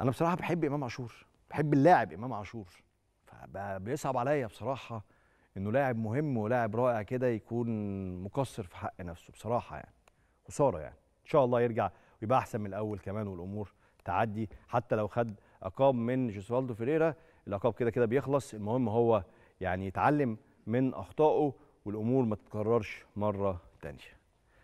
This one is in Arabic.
انا بصراحه بحب امام عاشور بحب اللاعب امام عاشور فبيصعب عليا بصراحه انه لاعب مهم ولاعب رائع كده يكون مقصر في حق نفسه بصراحه يعني خساره يعني ان شاء الله يرجع ويبقى احسن من الاول كمان والامور تعدي حتى لو خد اقام من جوسوالدو فيريرا الاقاب كده كده بيخلص المهم هو يعني يتعلم من اخطائه والامور ما تتكررش مره ثانيه